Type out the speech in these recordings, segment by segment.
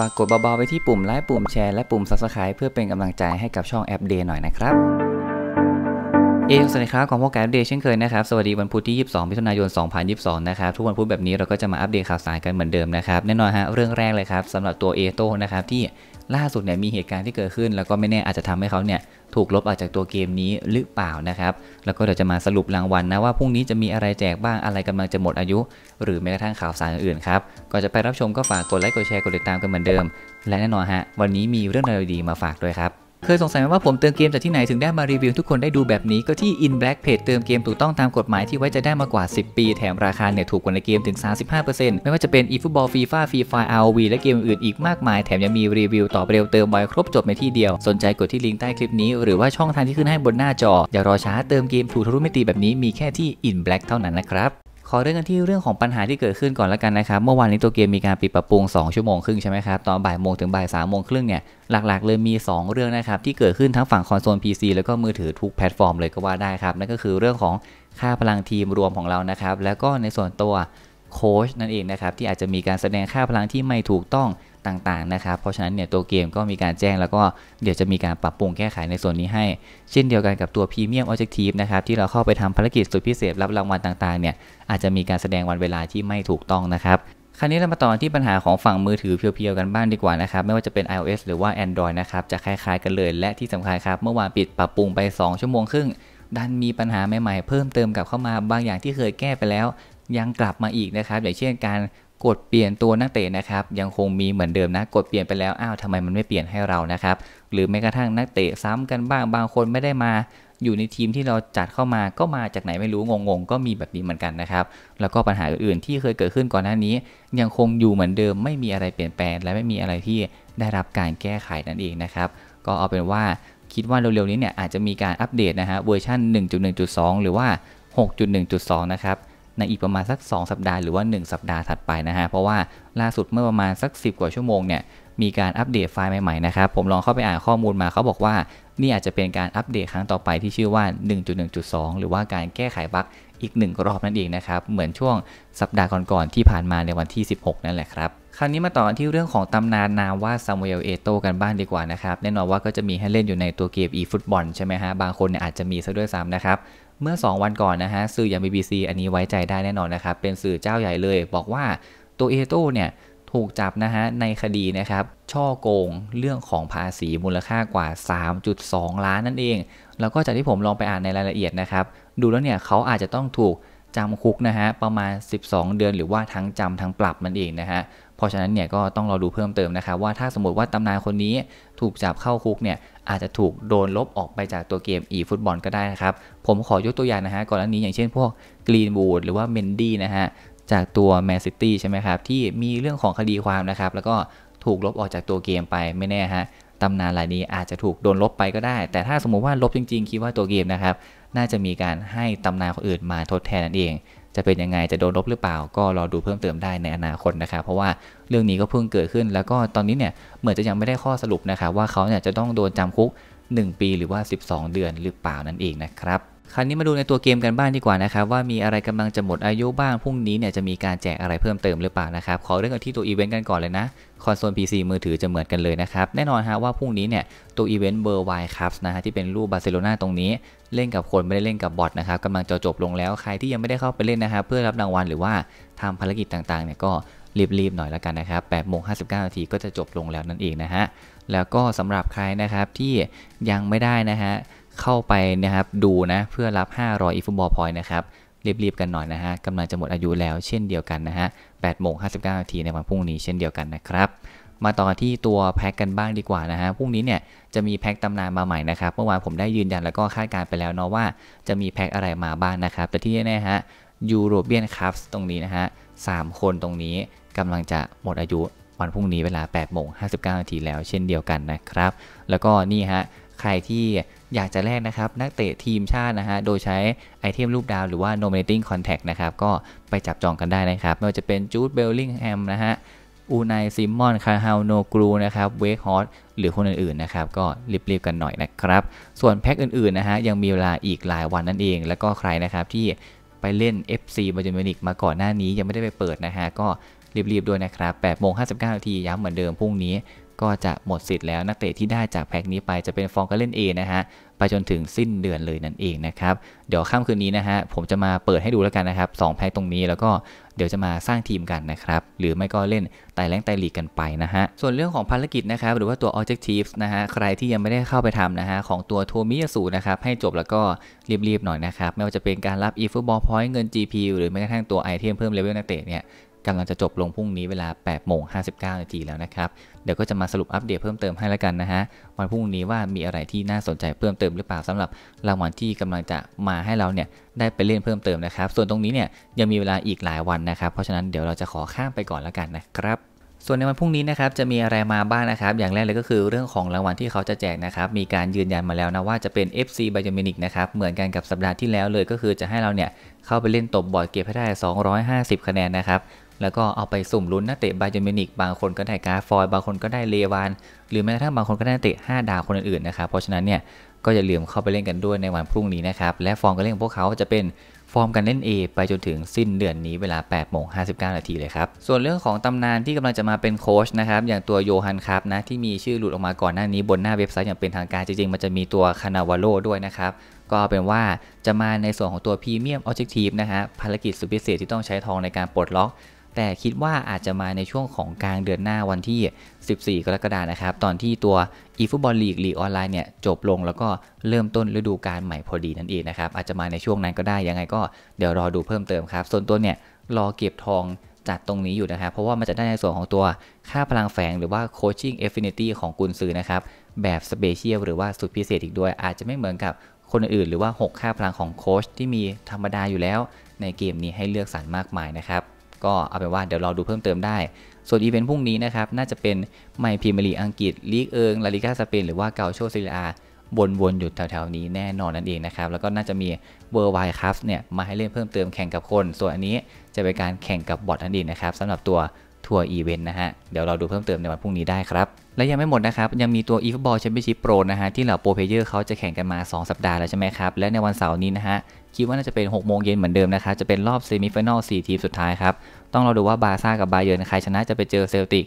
ฝากกดเบาๆไปที่ปุ่ม ไลค์ปุ่มแชร์และปุ่ม Subscribe เพื่อเป็นกำลังใจให้กับช่องแอปเดย์หน่อยนะครับเองสวัสดีครับ ของพวกแกอัเดย์เช่นเคยนะครับ สวัสดีวันพุธที่ 22 มิถุนายน 2022 นะครับทุกวันพุธแบบนี้เราก็จะมาอัปเดตข่าวสารกันเหมือนเดิมนะครับแน่นอนฮะเรื่องแรกเลยครับสำหรับตัวเอโต้นะครับที่ล่าสุดเนี่ยมีเหตุการณ์ที่เกิดขึ้น แล้วก็ไม่แน่อาจจะทำให้เขาเนี่ยถูกลบออกจากตัวเกมนี้หรือเปล่านะครับแล้วก็เดี๋ยวจะมาสรุปรางวัลนนะว่าพรุ่งนี้จะมีอะไรแจกบ้างอะไรกำลังจะหมดอายุ หรือแม้กระทั่งข่าวสารอื่นๆครับก่อนจะไปรับชมก็ฝากกดไลค์กดแชร์กดติดตามกันเหมือนเดิม และแน่นอนฮะวันนี้มีเรื่องะไรดีมาฝากด้วยครับเคยสงสัยไหมว่าผมเติมเกมจากที่ไหนถึงได้มารีวิวทุกคนได้ดูแบบนี้ก็ที่ In Black Page เติมเกมถูกต้องตามกฎหมายที่ไว้จะได้มากว่า 10 ปี แถมราคาเนี่ยถูกกว่าในเกมถึง 35%ไม่ว่าจะเป็น eFootball FIFA Free Fire r v และเกมอื่นอีกมากมายแถมยังมีรีวิวตอบเร็วเติมไวครบจบในที่เดียวสนใจกดที่ลิงก์ใต้คลิปนี้หรือว่าช่องทางที่ขึ้นให้บนหน้าจออย่ารอช้าเติมเกมถูกทะลุมิติแบบนี้มีแค่ที่ In Black เท่านั้นนะครับขอเรื่องกันที่เรื่องของปัญหาที่เกิดขึ้นก่อนแล้วกันนะครับเมื่อวานนี้ตัวเกมมีการปิดปรับปรุง2 ชั่วโมงครึ่งใช่ไหมครับตอนบ่ายโมงถึงบ่ายสามโมงครึ่งเนี่ยหลักๆเลยมี 2 เรื่องนะครับที่เกิดขึ้นทั้งฝั่งคอนโซล PC แล้วก็มือถือทุกแพลตฟอร์ม เลยก็ว่าได้ครับนั่นก็คือเรื่องของค่าพลังทีมรวมของเรานะครับแล้วก็ในส่วนตัวโค้ชนั่นเองนะครับที่อาจจะมีการแสดงค่าพลังที่ไม่ถูกต้องต่างๆ นะครับ เพราะฉะนั้นเนี่ย ตัวเกมก็มีการแจ้งแล้วก็ เดี๋ยวจะมีการปรับปรุงแก้ไขในส่วนนี้ให้ เช่นเดียวกันกับตัว Premium Objective นะครับ ที่เราเข้าไปทำภารกิจสุดพิเศษรับรางวัลต่างๆ เนี่ย อาจจะมีการแสดงวันเวลาที่ไม่ถูกต้องนะครับ คราวนี้เรามาต่อที่ปัญหาของฝั่งมือถือเพียวๆกันบ้างดีกว่านะครับ ไม่ว่าจะเป็น iOS หรือว่า Android นะครับ จะคล้ายๆกันเลย และที่สำคัญครับ เมื่อวานปิดปรับปรุงไป 2 ชั่วโมงครึ่ง ดันมีปัญหาใหม่ๆเพิ่มเติมกลับเข้ามาบางอย่างที่เคยแก้ไปแล้ว ยังกลับมาอีกนะครับอย่างเช่นการกดเปลี่ยนตัวนักเตะนะครับยังคงมีเหมือนเดิมนะกดเปลี่ยนไปแล้วอ้าวทำไมมันไม่เปลี่ยนให้เรานะครับ หรือแม้กระทั่งนักเตะซ้ำกันบ้างบางคนไม่ได้มาอยู่ในทีมที่เราจัดเข้ามาก็มาจากไหนไม่รู้ งงๆ ก็มีแบบนี้เหมือนกันนะครับ แล้วก็ปัญหาอื่นๆที่เคยเกิดขึ้นก่อนหน้านี้ ยังคงอยู่เหมือนเดิมไม่มีอะไรเปลี่ยนแปลงและไม่มีอะไรที่ได้รับการแก้ไขนั่นเองนะครับก็เอาเป็นว่าคิดว่าเร็วๆนี้เนี่ยอาจจะมีการอัปเดตนะฮะเวอร์ชัน1.1.2 หรือว่า 6.1.2 นะครับในอีกประมาณสัก 2 สัปดาห์หรือว่า 1 สัปดาห์ถัดไปนะฮะ เพราะว่าล่าสุดเมื่อประมาณสัก 10 กว่าชั่วโมงเนี่ย มีการอัปเดตไฟล์ใหม่ๆนะครับ ผมลองเข้าไปอ่านข้อมูลมาเขาบอกว่า นี่อาจจะเป็นการอัปเดตครั้งต่อไปที่ชื่อว่า 1.1.2 หรือว่าการแก้ไขบั๊กอีก1รอบนั่นเองนะครับ เหมือนช่วงสัปดาห์ก่อนๆ ที่ผ่านมาในวันที่ 16 นั่นแหละครับ คราวนี้มาต่อกันที่เรื่องของตำนานนามว่าซามูเอลเอโตกันบ้างดีกว่านะครับ แน่นอนว่าก็จะมีให้เล่นอยู่ในตัวเกมอีฟุตบอลใช่ไหมฮะ บางคนเนี่ยอาจจะมีซะด้วยซ้ำนะครับ เมื่อ 2 วันก่อนนะฮะสื่ออย่าง BBC อันนี้ไว้ใจได้แน่นอนนะครับเป็นสื่อเจ้าใหญ่เลย บอกว่าตัวเอโตเนี่ยถูกจับนะฮะในคดีนะครับช่อโกงเรื่องของภาษีมูลค่ากว่า3.2 ล้านนั่นเองแล้วก็จากที่ผมลองไปอ่านในรายละเอียดนะครับดูแล้วเนี่ยเขาอาจจะต้องถูกจำคุกนะฮะประมาณ 12 เดือน หรือว่าทั้งจำทั้งปรับมันเองนะฮะเพราะฉะนั้นเนี่ยก็ต้องรอดูเพิ่มเติมนะครับว่าถ้าสมมติว่าตำนานคนนี้ถูกจับเข้าคุกเนี่ยอาจจะถูกโดนลบออกไปจากตัวเกมอีฟุตบอลก็ได้นะครับผมขอยกตัวอย่างนะฮะก่อนหน้านี้อย่างเช่น พวกกรีนบูดหรือว่าเมนดี้นะฮะจากตัวแมนซิตี้ใช่ไหมครับ ที่มีเรื่องของคดีความนะครับแล้วก็ถูกลบออกจากตัวเกมไปไม่แน่ฮะตำนานรายนี้อาจจะถูกโดนลบไปก็ได้ แต่ถ้าสมมุติว่าลบจริงๆ คิดว่าตัวเกมนะครับน่าจะมีการให้ตำนานคนอื่นมาทดแทนนั่นเอง จะเป็นยังไงจะโดนลบหรือเปล่าก็รอดูเพิ่มเติมได้ในอนาคตนะครับเพราะว่าเรื่องนี้ก็เพิ่งเกิดขึ้น แล้วก็ตอนนี้เนี่ยเหมือนจะยังไม่ได้ข้อสรุปนะครับว่าเขาเนี่ยจะต้องโดนจำคุก 1 ปีหรือว่า 12 เดือนหรือเปล่านั่นเองนะครับคราวนี้มาดูในตัวเกมกันบ้างดีกว่านะครับว่ามีอะไรกำลังจะหมดอายุบ้าง พรุ่งนี้เนี่ยจะมีการแจกอะไรเพิ่มเติมหรือเปล่านะครับ ขอเริ่มกันที่ตัวอีเวนต์กันก่อนเลยนะคอนโซล PC มือถือจะเหมือนกันเลยนะครับ แน่นอนฮะว่าพรุ่งนี้เนี่ยตัวอีเวนต์เบอร์ไวครับนะฮะที่เป็นรูปบาร์เซโลนาตรงนี้ เล่นกับคนไม่ได้เล่นกับบอทนะครับกำลังจะจบลงแล้ว ใครที่ยังไม่ได้เข้าไปเล่นนะครับเพื่อรับรางวัลหรือว่าทำภารกิจต่างๆเนี่ยก็รีบๆหน่อยแล้วกันนะครับ8โมง59นาทีก็จะจบลงแล้วนั่นเองนะฮะแล้วก็สำาหรับใครนะครับที่ยังไม่ได้นะฮะเข้าไปนะครับดูนะเพื่อรับ 500อีฟุตบอลพอย n t นะครับรีบๆกันหน่อยนะฮะกำลังจะหมดอายุแล้วเช่นเดียวกันนะฮะ8โมง59นาทีในวันพรุ่งนี้เช่นเดียวกันนะครับ มาต่อที่ตัวแพ็กกันบ้างดีกว่านะฮะพรุ่งนี้เนี่ยจะมีแพ็กตำนานมาใหม่นะครับเมื่อวานผมได้ยืนยันแล้วก็ คาดการไปแล้วเนาะว่าจะมีแพ็กอะไรมาบ้างนะครับ แต่ที่แน่ๆฮะยูโรเบียนคัพตรงนี้นะฮะสคนตรงนี้กำลังจะหมดอายุวันพรุ่งนี้เวลา8โมง59นาทีแล้วเช่นเดียวกันนะครับ แล้วก็นี่ฮะใครที่อยากจะแลกนะครับ นักเตะทีมชาตินะฮะ โดยใช้ไอเทมรูปดาวหรือว่า nominating contact นะครับ ก็ไปจับจองกันได้นะครับ ไม่ว่าจะเป็นจูดเบลลิงแฮมนะฮะอูนายซิมอนคาฮาวโนกรูนะครับเวกฮอตหรือคนอื่นๆนะครับ ก็รีบๆกันหน่อยนะครับ ส่วนแพ็คอื่นๆนะฮะยังมีเวลาอีกหลายวันนั่นเอง แล้วก็ใครนะครับ ที่ไปเล่น FC บาเจมินิกมาก่อนหน้านี้ยังไม่ได้ไปเปิดนะฮะก็รีบๆด้วยนะครับ8โมง59นาทีย้ำเหมือนเดิมพรุ่งนี้ก็จะหมดสิทธิ์แล้วนักเตะที่ได้จากแพ็กนี้ไปจะเป็นฟองก็เล่น A นะฮะไปจนถึงสิ้นเดือนเลยนั่นเองนะครับ เดี๋ยวค่ำคืนนี้นะฮะผมจะมาเปิดให้ดูแล้วกันนะครับ 2 แพ็กตรงนี้แล้วก็เดี๋ยวจะมาสร้างทีมกันนะครับ หรือไม่ก็เล่นไต่แรงไต่หลีกกันไปนะฮะส่วนเรื่องของภารกิจนะครับหรือว่าตัว objectives นะฮะใครที่ยังไม่ได้เข้าไปทำนะฮะของตัวโทมิยาสุนะครับให้จบแล้วก็รีบๆหน่อยนะครับไม่ว่าจะเป็นการรับ e-football point เงิน GP หรือแม้กระทั่งตัวไอเทมเพิ่มเลเวลนักเตะเนี่ยกำลังจะจบลงพรุ่งนี้เวลา8โมง59นาทีแล้วนะครับเดี๋ยวก็จะมาสรุปอัปเดตเพิ่มเติมให้แล้วกันนะฮะวันพรุ่งนี้ว่ามีอะไรที่น่าสนใจเพิ่มเติมหรือเปล่าสำหรับรางวัลที่กำลังจะมาให้เราเนี่ยได้ไปเล่นเพิ่มเติมนะครับ ส่วนตรงนี้เนี่ยยังมีเวลาอีกหลายวันนะครับ เพราะฉะนั้นเดี๋ยวเราจะขอข้ามไปก่อนแล้วกันนะครับ ส่วนในวันพรุ่งนี้นะครับจะมีอะไรมาบ้างนะครับ อย่างแรกเลยก็คือ เรื่องของรางวัลที่เขาจะแจกนะครับ มีการยืนยันมาแล้วนะว่าจะเป็น FC b i o m e n i c นะครับเหมือนกันกับสัปดาห์ที่แล้วเลยก็คือจะให้เราเนี่ยเข้าไปเล่นตบบอร์ดเกมให้ได้ 250 คะแนนนะครับแล้วก็เอาไปสุ่มลุ้นนักเตะบาเยอร์มิวนิกบางคนก็ได้กาฟอยบางคนก็ได้เลวาน หรือแม้กระทั่งบางคนก็ได้นเตะ5 ดาวคนอื่นๆ นะครับ เพราะฉะนั้นเนี่ยก็อย่าลืมเข้าไปเล่นกันด้วยในวันพรุ่งนี้นะครับ และฟอร์มการเล่นของพวกเขาจะเป็นฟอร์มการเล่น A ไปจนถึงสิ้นเดือนนี้เวลา8โมง59 นาทีเลยครับ ส่วนเรื่องของตำนานที่กำลังจะมาเป็นโค้ชนะครับ อย่างตัวโยฮันครับนะที่มีชื่อหลุดออกมาก่อนหน้านี้บนหน้าเว็บไซต์อย่างเป็นทางการจริงๆ มันจะมีตัวคานาวาโลด้วยนะครับ ก็เป็นว่าจะมาในส่วนของตัวพรีเมียมออบเจกตีฟนะฮะภารกิจสุดพิเศษที่ต้องใช้ทองในการปลดล็อกแต่คิดว่าอาจจะมาในช่วงของกลางเดือนหน้าวันที่ 14 กรกฎานะครับ ตอนที่ตัวอีฟุตบอลลีกลีกออนไลน์เนี่ยจบลงแล้วก็เริ่มต้นฤดูกาลใหม่พอดีนั่นเองนะครับ อาจจะมาในช่วงนั้นก็ได้ยังไงก็เดี๋ยวรอดูเพิ่มเติมครับ ส่วนตัวเนี่ย รอเก็บทองจัดตรงนี้อยู่นะครับ เพราะว่ามันจะได้ในส่วนของตัวค่าพลังแฝง หรือว่าโคชชิ่งเอฟฟินิตี้ของกุนซือนะครับแบบสเปเชียลหรือว่าสุดพิเศษอีกด้วยอาจจะไม่เหมือนกับคนอื่น หรือว่า 6ค่าพลังของโคชที่มีธรรมดาอยู่แล้ว ในเกมนี้ให้เลือกสรรมากมายนะครับก็เอาเป็นว่าเดี๋ยวเราดูเพิ่มเติมได้ ส่วนอีเวนต์พรุ่งนี้นะครับ น่าจะเป็นไมพีเมลีอังกฤษลีกเอิง ลาลิกาสเปน หรือว่าเกาโชซิลอาวนๆอยู่แถวๆนี้แน่นอนนั่นเองนะครับ แล้วก็น่าจะมีเบอร์ไวคัพเนี่ยมาให้เล่นเพิ่มเติมแข่งกับคน ส่วนอันนี้จะเป็นการแข่งกับบอทนั่นเองนะครับสำหรับตัวัวร์อีเวนต์นะฮะเดี๋ยวเราดูเพิ่มเติมในวันพรุ่งนี้ได้ครับ และยังไม่หมดนะครับ ยังมีตัว eFootball Championship Pro นะฮะที่เหล่าโปรเพเยอร์เขาจะแข่งกันมา 2 สัปดาห์แล้วใช่ไหมครับ และในวันเสาร์นี้นะฮะคิดว่าน่าจะเป็น6โมงเย็นเหมือนเดิมนะครับจะเป็นรอบเซมิฟิแนล4ทีมสุดท้ายครับ ต้องเราดูว่าบาซ่ากับบาเยอร์ใครชนะจะไปเจอเซลติก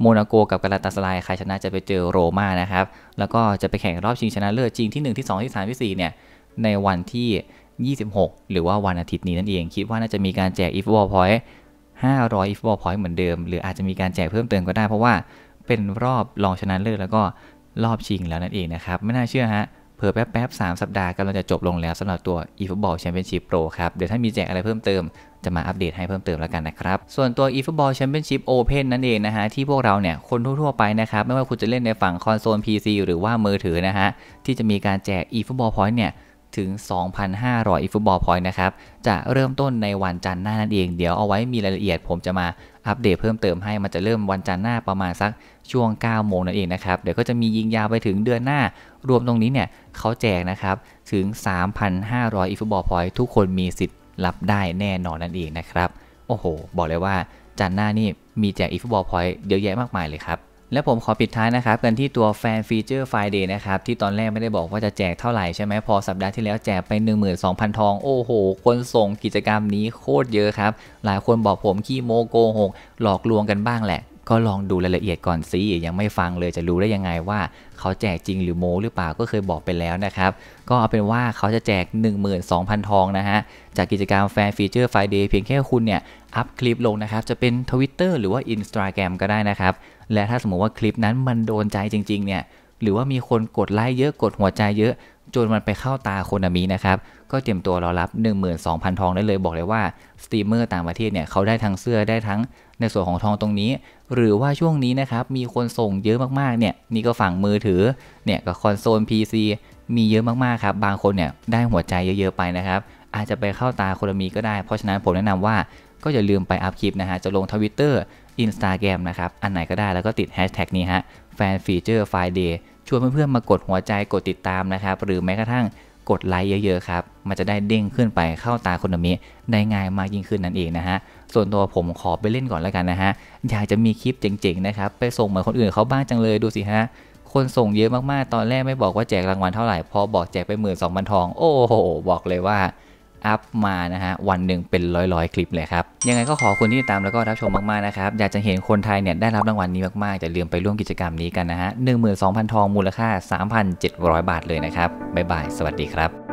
โมนาโกกับกาลาตาสลายใครชนะจะไปเจอโรม่านะครับแล้วก็จะไปแข่งรอบชิงชนะเลิศจริงที่1ที่2ที่3ที่4เนี่ยในวันที่ 26 หรือว่าวันอาทิตย์นี้นั่นเอง คิดว่าน่าจะมีการแจก eFootball Point 500 football point เหมือนเดิมหรืออาจจะมีการแจกเพิ่มเติมก็ได้ เพราะว่าเป็นรอบรองชนะเลิศแล้วก็รอบชิงแล้วนั่นเองนะครับ ไม่น่าเชื่อฮะเผื่อแป๊บๆ 3 สัปดาห์ก็เราจะจบลงแล้วสำหรับตัว eFootball Championship Pro ครับ เดี๋ยวถ้ามีแจกอะไรเพิ่มเติมจะมาอัปเดตให้เพิ่มเติมแล้วกันนะครับ ส่วนตัว eFootball Championship Open นั่นเองนะฮะที่พวกเราเนี่ย คนทั่ว ๆไปนะครับไม่ว่าคุณจะเล่นในฝั่งคอนโซล PC หรือว่ามือถือนะฮะที่จะมีการแจก eFootball Point เนี่ยถึง 2,500 e ีฟุตบอลพ p ยนะครับ จะเริ่มต้นในวันจันทร์หน้านั่นเอง เดี๋ยวเอาไว้มีรายละเอียดผมจะมาอัปเดตเพิ่มเติมให้ มันจะเริ่มวันจันทร์หน้าประมาณสักช่วง 9 โมงนั่นเองนะครับ เดี๋ยวก็จะมียิงยาวไปถึงเดือนหน้า รวมตรงนี้เนี่ยเขาแจกนะครับถึง 3,500 e ีฟุตบอลพ p ยทุกคนมีสิทธิ์รับได้แน่นอนนั่นเองนะครับ โอ้โห บอกเลยว่าจันทร์หน้านี่มีแจก e ีฟุตบอลพ p ย i n เยอะแยะมากมายเลยครับและผมขอปิดท้ายนะครับกันที่ตัวแฟนฟีเจอร์ไฟเดย์นะครับ ที่ตอนแรกไม่ได้บอกว่าจะแจกเท่าไหร่ใช่ไหมพอสัปดาห์ที่แล้วแจกไป 12,000 ทอง โอ้โห คนส่งกิจกรรมนี้โคตรเยอะครับ หลายคนบอกผมขี้โมโกหกหลอกลวงกันบ้างแหละก็ลองดูรายละเอียดก่อนซิ ยังไม่ฟังเลยจะรู้ได้ยังไงว่า เขาแจกจริงหรือโมหรือเปล่า ก็เคยบอกไปแล้วนะครับ ก็เอาเป็นว่าเขาจะแจก 12,000 ทองนะฮะ จากกิจกรรมแฟนฟีเจอร์ไฟเดย์เพียงแค่คุณเนี่ย อัพคลิปลงนะครับ จะเป็น Twitter หรือว่า Instagram ก็ได้นะครับ และถ้าสมมติว่าคลิปนั้นมันโดนใจจริงๆเนี่ย หรือว่ามีคนกดไลค์เยอะกดหัวใจเยอะจนมันไปเข้าตาคนามีนะครับ ก็เตรียมตัวรอรับ12,000ทองได้เลยบอกเลยว่าสตรีมเมอร์ต่างประเทศเนี่ยเขาได้ทั้งเสื้อได้ทั้งในส่วนของทองตรงนี้ หรือว่าช่วงนี้นะครับ มีคนส่งเยอะมากๆเนี่ยนี่ก็ฝั่งมือถือ เนี่ยกับคอนโซล PC มีเยอะมากๆครับ บางคนเนี่ยได้หัวใจเยอะๆไปนะครับ อาจจะไปเข้าตาคนมีก็ได้เพราะฉะนั้นผมแนะนำว่าก็อย่าลืมไปอัพคลิปนะฮะจะลงทวิตเตอร์อินสตาแกรมนะครับ อันไหนก็ได้แล้วก็ติดแฮชแท็กนี้ฮะแฟนฟีเจอร์ไฟเดย์ชวนเพื่อนๆมากดหัวใจกดติดตามนะครับหรือแม้กระทั่งกดไลค์เยอะๆครับ มันจะได้เด้งขึ้นไปเข้าตาคนมิได้ง่ายมากยิ่งขึ้นนั่นเองนะฮะ ส่วนตัวผมขอไปเล่นก่อนแล้วกันนะฮะ อยากจะมีคลิปเจ๋งๆนะครับ ไปส่งเหมือนคนอื่นเขาบ้างจังเลยดูสิฮะ คนส่งเยอะมากๆตอนแรกไม่บอกว่าแจกรางวัลเท่าไหร่พอบอกแจกไปหมื่นสองพันทอง โอ้โห บอกเลยว่าอัพมานะฮะ วันหนึ่งเป็นร้อยๆคลิปเลยครับ ยังไงก็ขอคุณที่ติดตามแล้วก็รับชมมากๆนะครับ อยากจะเห็นคนไทยเนี่ย ได้รับรางวัลนี้มากๆ จะลืมไปร่วมกิจกรรมนี้กันนะฮะหนึ่งหมื่นสองพันทองมูลค่า 3,700 บาทเลยนะครับ บ๊ายบาย สวัสดีครับ